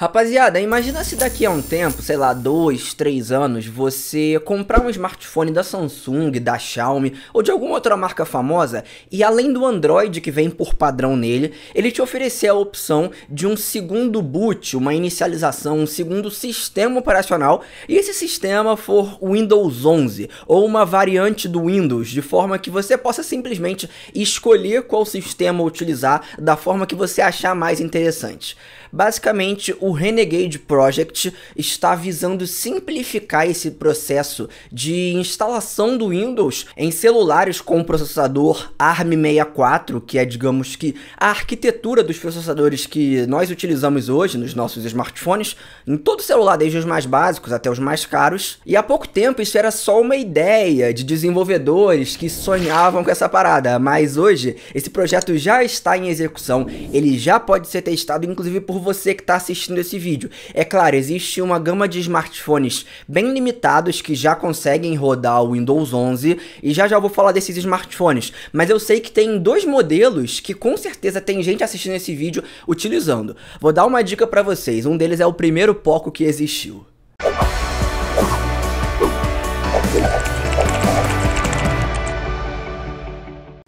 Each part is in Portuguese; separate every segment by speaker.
Speaker 1: Rapaziada, imagina se daqui a um tempo, sei lá, dois, três anos, você comprar um smartphone da Samsung, da Xiaomi ou de alguma outra marca famosa e além do Android que vem por padrão nele, ele te oferecer a opção de um segundo boot, uma inicialização, um segundo sistema operacional e esse sistema for Windows 11 ou uma variante do Windows, de forma que você possa simplesmente escolher qual sistema utilizar da forma que você achar mais interessante. Basicamente, o o Renegade Project está visando simplificar esse processo de instalação do Windows em celulares com processador ARM64, que é, digamos que, a arquitetura dos processadores que nós utilizamos hoje nos nossos smartphones, em todo celular, desde os mais básicos até os mais caros. E há pouco tempo isso era só uma ideia de desenvolvedores que sonhavam com essa parada, mas hoje esse projeto já está em execução, ele já pode ser testado, inclusive por você que está assistindo desse vídeo. É claro, existe uma gama de smartphones bem limitados que já conseguem rodar o Windows 11 e já já vou falar desses smartphones, mas eu sei que tem dois modelos que com certeza tem gente assistindo esse vídeo utilizando. Vou dar uma dica para vocês, um deles é o primeiro Poco que existiu.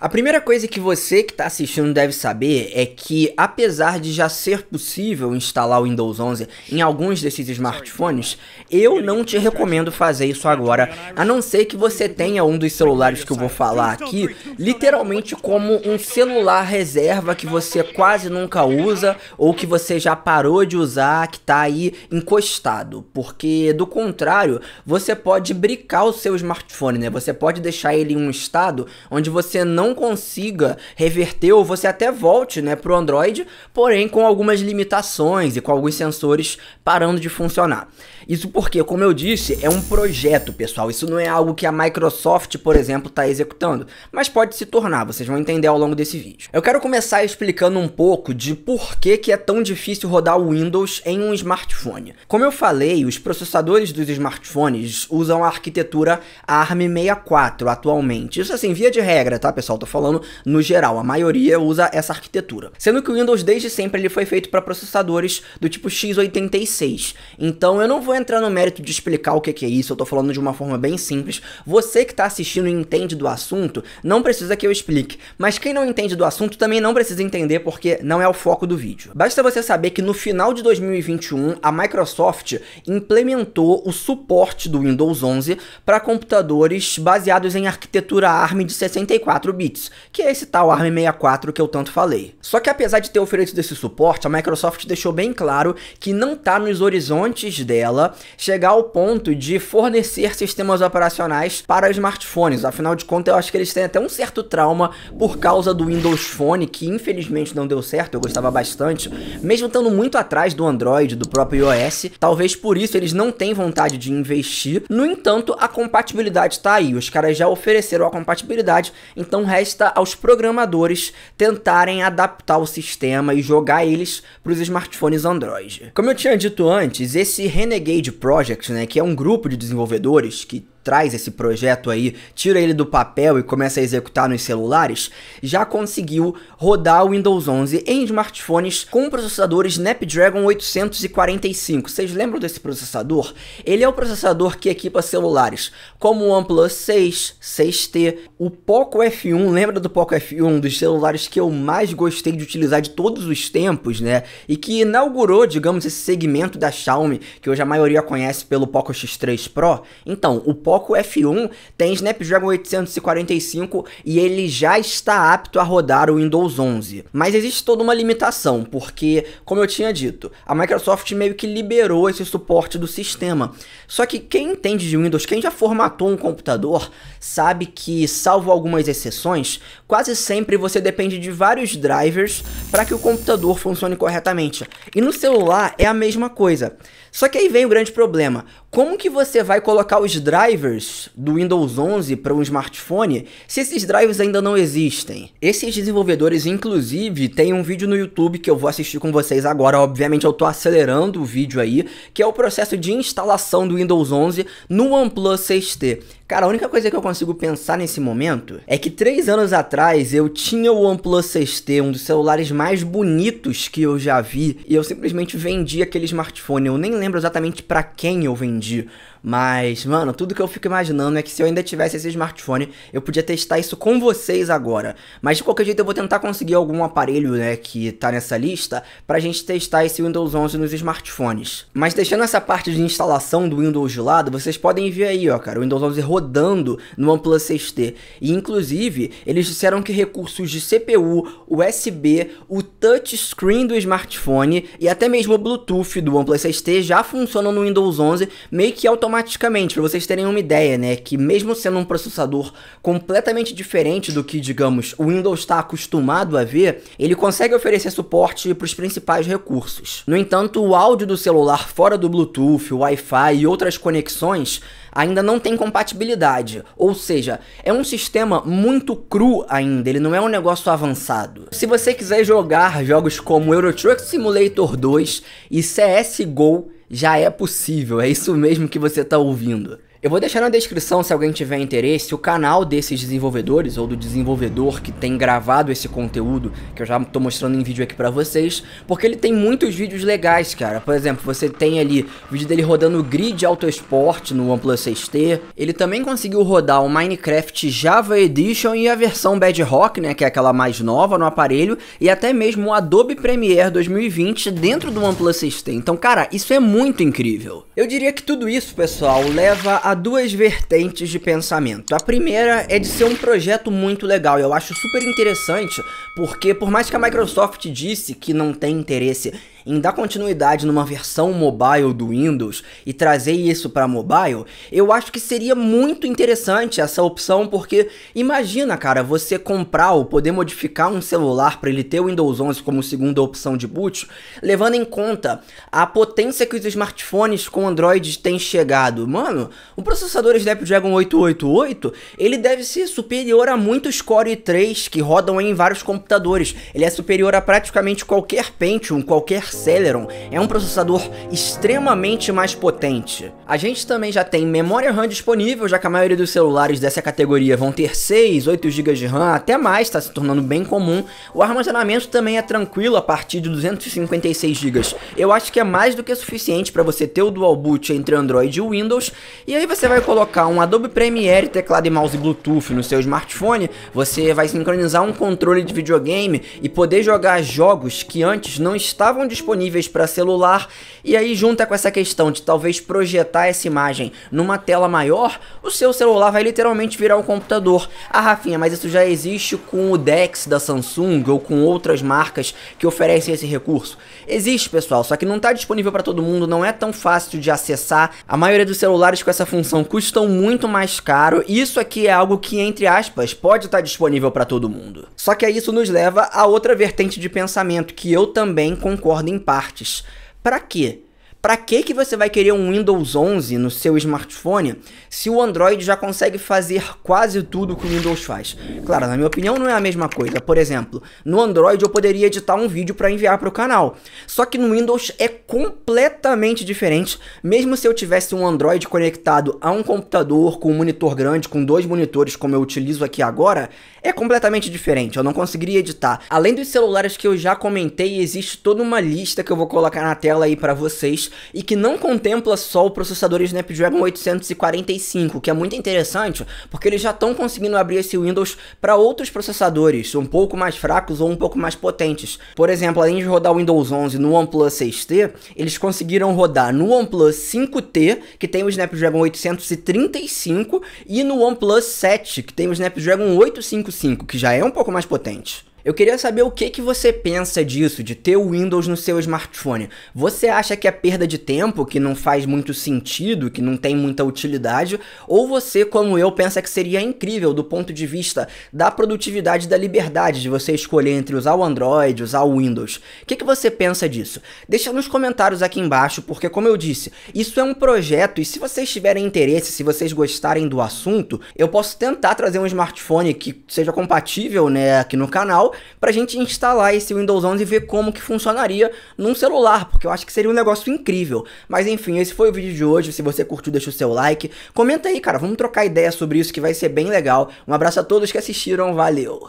Speaker 1: A primeira coisa que você que está assistindo deve saber é que, apesar de já ser possível instalar o Windows 11 em alguns desses smartphones, eu não te recomendo fazer isso agora, a não ser que você tenha um dos celulares que eu vou falar aqui, literalmente como um celular reserva que você quase nunca usa ou que você já parou de usar, que está aí encostado, porque do contrário, você pode bricar o seu smartphone, né? Você pode deixar ele em um estado onde você não consiga reverter ou você até volte né, para o Android, porém com algumas limitações e com alguns sensores parando de funcionar. Isso porque, como eu disse, é um projeto, pessoal. Isso não é algo que a Microsoft, por exemplo, está executando, mas pode se tornar, vocês vão entender ao longo desse vídeo. Eu quero começar explicando um pouco de por que, que é tão difícil rodar o Windows em um smartphone. Como eu falei, os processadores dos smartphones usam a arquitetura ARM64 atualmente. Isso assim, via de regra, tá pessoal? tô falando no geral, a maioria usa essa arquitetura. Sendo que o Windows desde sempre ele foi feito para processadores do tipo x86. Então eu não vou entrar no mérito de explicar o que, que é isso, eu tô falando de uma forma bem simples. Você que tá assistindo e entende do assunto, não precisa que eu explique. Mas quem não entende do assunto também não precisa entender porque não é o foco do vídeo. Basta você saber que no final de 2021 a Microsoft implementou o suporte do Windows 11 para computadores baseados em arquitetura ARM de 64 bits que é esse tal ARM 64 que eu tanto falei. Só que apesar de ter oferecido esse suporte, a Microsoft deixou bem claro que não está nos horizontes dela chegar ao ponto de fornecer sistemas operacionais para smartphones. Afinal de contas, eu acho que eles têm até um certo trauma por causa do Windows Phone, que infelizmente não deu certo, eu gostava bastante, mesmo estando muito atrás do Android, do próprio iOS, talvez por isso eles não têm vontade de investir. No entanto, a compatibilidade está aí, os caras já ofereceram a compatibilidade, então resta resta aos programadores tentarem adaptar o sistema e jogar eles para os smartphones Android. Como eu tinha dito antes, esse Renegade Project, né, que é um grupo de desenvolvedores que traz esse projeto aí, tira ele do papel e começa a executar nos celulares, já conseguiu rodar o Windows 11 em smartphones com processadores processador Snapdragon 845. Vocês lembram desse processador? Ele é o processador que equipa celulares como o OnePlus 6, 6T, o Poco F1. Lembra do Poco F1, dos celulares que eu mais gostei de utilizar de todos os tempos, né? E que inaugurou, digamos, esse segmento da Xiaomi, que hoje a maioria conhece pelo Poco X3 Pro. Então, o Poco Poco F1 tem Snapdragon 845 e ele já está apto a rodar o Windows 11. Mas existe toda uma limitação, porque, como eu tinha dito, a Microsoft meio que liberou esse suporte do sistema. Só que quem entende de Windows, quem já formatou um computador, sabe que, salvo algumas exceções, quase sempre você depende de vários drivers para que o computador funcione corretamente. E no celular é a mesma coisa. Só que aí vem o grande problema. Como que você vai colocar os drivers do Windows 11 para um smartphone se esses drivers ainda não existem? Esses desenvolvedores, inclusive, tem um vídeo no YouTube que eu vou assistir com vocês agora. Obviamente, eu estou acelerando o vídeo aí, que é o processo de instalação do Windows 11 no OnePlus 6T. Cara, a única coisa que eu consigo pensar nesse momento é que três anos atrás eu tinha o OnePlus 6T, um dos celulares mais bonitos que eu já vi, e eu simplesmente vendi aquele smartphone. Eu nem lembro exatamente para quem eu vendi, mas, mano, tudo que eu fico imaginando é que se eu ainda tivesse esse smartphone, eu podia testar isso com vocês agora. Mas de qualquer jeito eu vou tentar conseguir algum aparelho, né, que tá nessa lista, pra gente testar esse Windows 11 nos smartphones. Mas deixando essa parte de instalação do Windows de lado, vocês podem ver aí, ó, cara, o Windows 11 rodando no OnePlus 6T. E inclusive, eles disseram que recursos de CPU, USB, o touchscreen do smartphone e até mesmo o Bluetooth do OnePlus 6T já funcionam no Windows 11, meio que automaticamente automaticamente, para vocês terem uma ideia, né, que mesmo sendo um processador completamente diferente do que, digamos, o Windows está acostumado a ver, ele consegue oferecer suporte para os principais recursos. No entanto, o áudio do celular fora do Bluetooth, Wi-Fi e outras conexões ainda não tem compatibilidade, ou seja, é um sistema muito cru ainda, ele não é um negócio avançado. Se você quiser jogar jogos como Euro Truck Simulator 2 e CS:GO já é possível, é isso mesmo que você está ouvindo. Eu vou deixar na descrição, se alguém tiver interesse, o canal desses desenvolvedores ou do desenvolvedor que tem gravado esse conteúdo, que eu já tô mostrando em vídeo aqui pra vocês, porque ele tem muitos vídeos legais, cara. Por exemplo, você tem ali vídeo dele rodando o Grid Auto Sport no OnePlus 6T. Ele também conseguiu rodar o Minecraft Java Edition e a versão Bedrock, né, que é aquela mais nova no aparelho, e até mesmo o Adobe Premiere 2020 dentro do OnePlus 6T. Então, cara, isso é muito incrível. Eu diria que tudo isso, pessoal, leva a duas vertentes de pensamento. A primeira é de ser um projeto muito legal, eu acho super interessante, porque por mais que a Microsoft disse que não tem interesse em dar continuidade numa versão mobile do Windows e trazer isso para mobile, eu acho que seria muito interessante essa opção, porque imagina, cara, você comprar ou poder modificar um celular para ele ter o Windows 11 como segunda opção de boot, levando em conta a potência que os smartphones com Android têm chegado. Mano, o processador Snapdragon 888, ele deve ser superior a muitos Core 3 que rodam em vários computadores. Ele é superior a praticamente qualquer Pentium, qualquer Celeron é um processador extremamente mais potente. A gente também já tem memória RAM disponível, já que a maioria dos celulares dessa categoria vão ter 6, 8 GB de RAM, até mais, está se tornando bem comum. O armazenamento também é tranquilo a partir de 256 GB. Eu acho que é mais do que suficiente para você ter o dual boot entre Android e Windows, e aí você vai colocar um Adobe Premiere, teclado e mouse Bluetooth no seu smartphone, você vai sincronizar um controle de videogame e poder jogar jogos que antes não estavam disponíveis disponíveis para celular, e aí junta com essa questão de talvez projetar essa imagem numa tela maior, o seu celular vai literalmente virar um computador. Ah, Rafinha, mas isso já existe com o DeX da Samsung ou com outras marcas que oferecem esse recurso. Existe, pessoal, só que não está disponível para todo mundo, não é tão fácil de acessar. A maioria dos celulares com essa função custam muito mais caro, e isso aqui é algo que, entre aspas, pode estar tá disponível para todo mundo. Só que isso nos leva a outra vertente de pensamento, que eu também concordo em partes. Para quê? Para que que você vai querer um Windows 11 no seu smartphone se o Android já consegue fazer quase tudo que o Windows faz? Claro, na minha opinião não é a mesma coisa. Por exemplo, no Android eu poderia editar um vídeo para enviar para o canal. Só que no Windows é completamente diferente. Mesmo se eu tivesse um Android conectado a um computador com um monitor grande, com dois monitores como eu utilizo aqui agora, é completamente diferente. Eu não conseguiria editar. Além dos celulares que eu já comentei, existe toda uma lista que eu vou colocar na tela aí para vocês e que não contempla só o processador Snapdragon 845, que é muito interessante, porque eles já estão conseguindo abrir esse Windows para outros processadores um pouco mais fracos ou um pouco mais potentes. Por exemplo, além de rodar o Windows 11 no OnePlus 6T, eles conseguiram rodar no OnePlus 5T, que tem o Snapdragon 835, e no OnePlus 7, que tem o Snapdragon 855, que já é um pouco mais potente. Eu queria saber o que, que você pensa disso, de ter o Windows no seu smartphone. Você acha que é perda de tempo, que não faz muito sentido, que não tem muita utilidade? Ou você, como eu, pensa que seria incrível do ponto de vista da produtividade e da liberdade de você escolher entre usar o Android, usar o Windows? O que, que você pensa disso? Deixa nos comentários aqui embaixo, porque, como eu disse, isso é um projeto e se vocês tiverem interesse, se vocês gostarem do assunto, eu posso tentar trazer um smartphone que seja compatível né, aqui no canal para a gente instalar esse Windows 11 e ver como que funcionaria num celular, porque eu acho que seria um negócio incrível. Mas enfim, esse foi o vídeo de hoje, se você curtiu deixa o seu like, comenta aí cara, vamos trocar ideia sobre isso que vai ser bem legal. Um abraço a todos que assistiram, valeu!